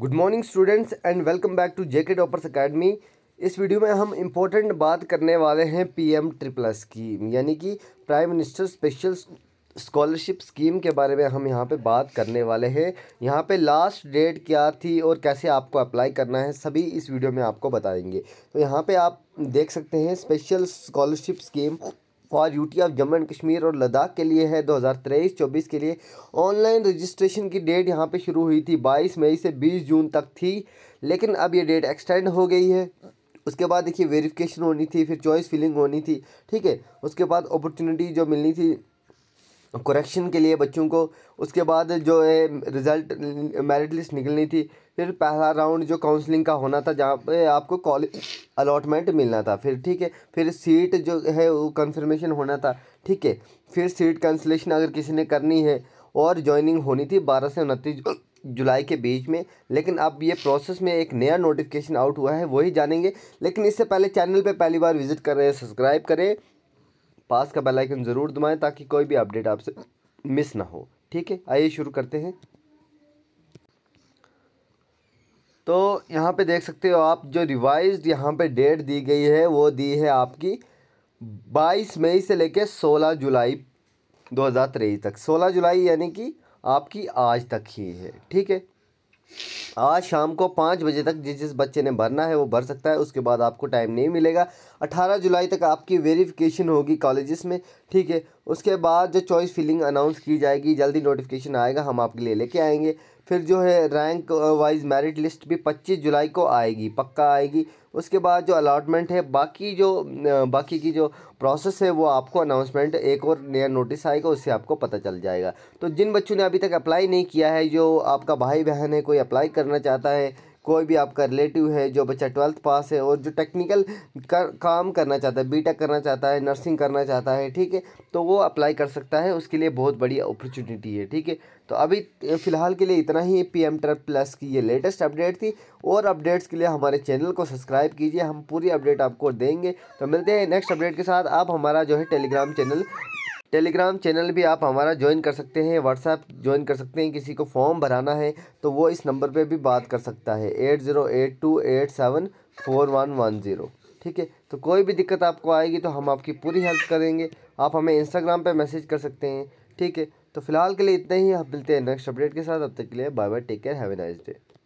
good morning students and welcome back to JK toppers academy इस video में हम important बात करने वाले हैं पीएम ट्रिपल स्कीम यानी कि prime minister special scholarship scheme के बारे में हम यहाँ पे बात करने वाले हैं यहाँ पे लास्ट डेट क्या थी और कैसे आपको अप्लाई करना है सभी इस वीडियो में आपको बताएंगे तो यहाँ पे आप देख सकते हैं special scholarship scheme for UT of Jammu and Kashmir और लद्दाख के लिए है 2023-24 के लिए ऑनलाइन रजिस्ट्रेशन की डेट यहाँ पे शुरू हुई थी 22 मई से 20 जून तक थी लेकिन अब ये डेट एक्सटेंड हो गई है उसके बाद देखिए वेरिफिकेशन होनी थी फिर चॉइस फिलिंग होनी थी ठीक है उसके बाद अपॉर्चुनिटी जो मिलनी थी करेक्शन के लिए बच्चों को उसके बाद जो है रिज़ल्ट मेरिट लिस्ट निकलनी थी फिर पहला राउंड जो काउंसलिंग का होना था जहाँ पे आपको कॉलेज अलॉटमेंट मिलना था फिर ठीक है फिर सीट जो है वो कंफर्मेशन होना था ठीक है फिर सीट कैंसलेशन अगर किसी ने करनी है और ज्वाइनिंग होनी थी बारह से उनतीस जुलाई के बीच में लेकिन अब ये प्रोसेस में एक नया नोटिफिकेशन आउट हुआ है वही जानेंगे लेकिन इससे पहले चैनल पर पहली बार विजिट कर रहे हैं सब्सक्राइब करें पास का बेल आइकन ज़रूर दबाएं ताकि कोई भी अपडेट आपसे मिस ना हो ठीक है आइए शुरू करते हैं तो यहाँ पे देख सकते हो आप जो रिवाइज यहाँ पे डेट दी गई है वो दी है आपकी 22 मई से लेकर 16 जुलाई 2023 तक 16 जुलाई यानी कि आपकी आज तक ही है ठीक है आज शाम को पाँच बजे तक जिस जिस बच्चे ने भरना है वो भर सकता है उसके बाद आपको टाइम नहीं मिलेगा अठारह जुलाई तक आपकी वेरिफिकेशन होगी कॉलेजेस में ठीक है उसके बाद जो चॉइस फिलिंग अनाउंस की जाएगी जल्दी नोटिफिकेशन आएगा हम आपके लिए लेके आएंगे फिर जो है रैंक वाइज मेरिट लिस्ट भी पच्चीस जुलाई को आएगी पक्का आएगी उसके बाद जो अलाटमेंट है बाकी जो बाकी की जो प्रोसेस है वो आपको अनाउंसमेंट एक और नया नोटिस आएगा उससे आपको पता चल जाएगा तो जिन बच्चों ने अभी तक अप्लाई नहीं किया है जो आपका भाई बहन है कोई अप्लाई कर करना चाहता है कोई भी आपका रिलेटिव है जो बच्चा ट्वेल्थ पास है और जो टेक्निकल कर काम करना चाहता है बीटेक करना चाहता है नर्सिंग करना चाहता है ठीक है तो वो अप्लाई कर सकता है उसके लिए बहुत बड़ी अपॉर्चुनिटी है ठीक है तो अभी फ़िलहाल के लिए इतना ही पी एम प्लस की ये लेटेस्ट अपडेट थी और अपडेट्स के लिए हमारे चैनल को सब्सक्राइब कीजिए हम पूरी अपडेट आपको देंगे तो मिलते हैं नेक्स्ट अपडेट के साथ आप हमारा जो है टेलीग्राम चैनल टेलीग्राम चैनल भी आप हमारा ज्वाइन कर सकते हैं व्हाट्सएप ज्वाइन कर सकते हैं किसी को फॉर्म भराना है तो वो इस नंबर पे भी बात कर सकता है eight zero eight two eight seven four one one zero ठीक है तो कोई भी दिक्कत आपको आएगी तो हम आपकी पूरी हेल्प करेंगे आप हमें इंस्टाग्राम पर मैसेज कर सकते हैं ठीक है तो फिलहाल के लिए इतना ही आप मिलते हैं नेक्स्ट अपडेट के साथ अब तक के लिए bye bye take care have a nice day